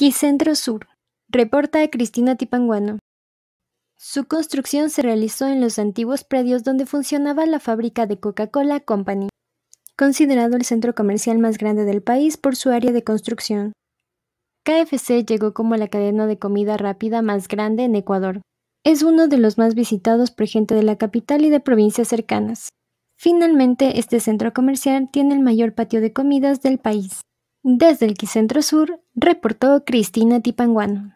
Quicentro Sur. Reporta de Cristina Tipanguano. Su construcción se realizó en los antiguos predios donde funcionaba la fábrica de Coca-Cola Company, considerado el centro comercial más grande del país por su área de construcción. KFC llegó como la cadena de comida rápida más grande en Ecuador. Es uno de los más visitados por gente de la capital y de provincias cercanas. Finalmente, este centro comercial tiene el mayor patio de comidas del país. Desde el Quicentro Sur, reportó Cristina Tipanguano.